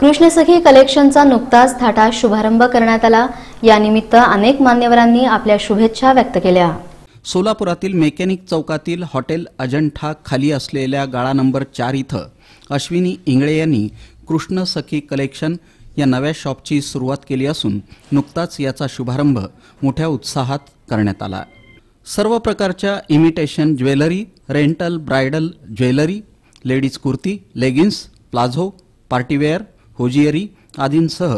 कृष्णसखी कलेक्शनचा नुकताच थाटा शुभारंभ करण्यात आला यानिमित्त अनेक मान्यवरांनी आपल्या शुभेच्छा व्यक्त केल्या सोलापुरातील मेकॅनिक चौकातील हॉटेल अजंठा खाली असलेल्या गाळा नंबर चार इथं अश्विनी इंगळे यांनी कृष्ण सखी कलेक्शन या नव्या शॉपची सुरुवात केली असून नुकताच याचा शुभारंभ मोठ्या उत्साहात करण्यात आला सर्व प्रकारच्या imitation jewellery rental bridal jewellery ladies kurti leggings palazzo party wear hosiery आदींसह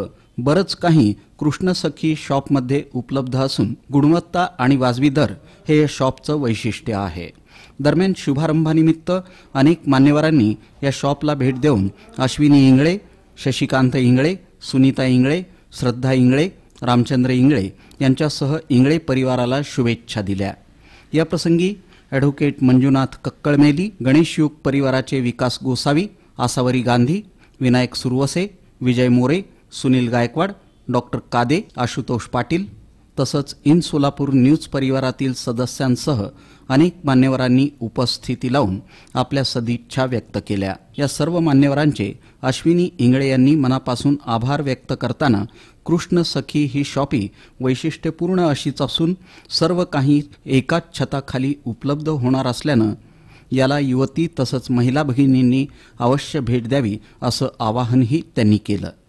बरंच काही कृष्ण सखी शॉपमध्ये उपलब्ध असून गुणवत्ता आणि वाजवी दर हे या शॉपचं वैशिष्ट्य आहे दरम्यान शुभारंभानिमित्त अनेक मान्यवरांनी या शॉपला भेट देऊन अश्विनी इंगळे शशिकांत इंगळे सुनीता इंगळे श्रद्धा इंगळे रामचंद्र इंगळे यांच्यासह इंगळे परिवाराला शुभेच्छा दिल्या याप्रसंगी ॲडव्होकेट मंजुनाथ कक्कळमेली गणेशयुग परिवाराचे विकास गोसावी आसावरी गांधी विनायक सुरवसे विजय मोरे सुनील गायकवाड डॉक्टर कादे आशुतोष पाटील तसंच इन सोलापूर न्यूज परिवारातील सदस्यांसह अनेक मान्यवरांनी उपस्थिती लावून आपल्या सदिच्छा व्यक्त केल्या या सर्व मान्यवरांचे अश्विनी इंगळे यांनी मनापासून आभार व्यक्त करताना कृष्ण सखी ही शॉपी वैशिष्ट्यपूर्ण अशीच असून सर्व काही एकाच छताखाली उपलब्ध होणार असल्यानं याला युवती तसंच महिला भगिनींनी अवश्य भेट द्यावी असं आवाहनही त्यांनी केलं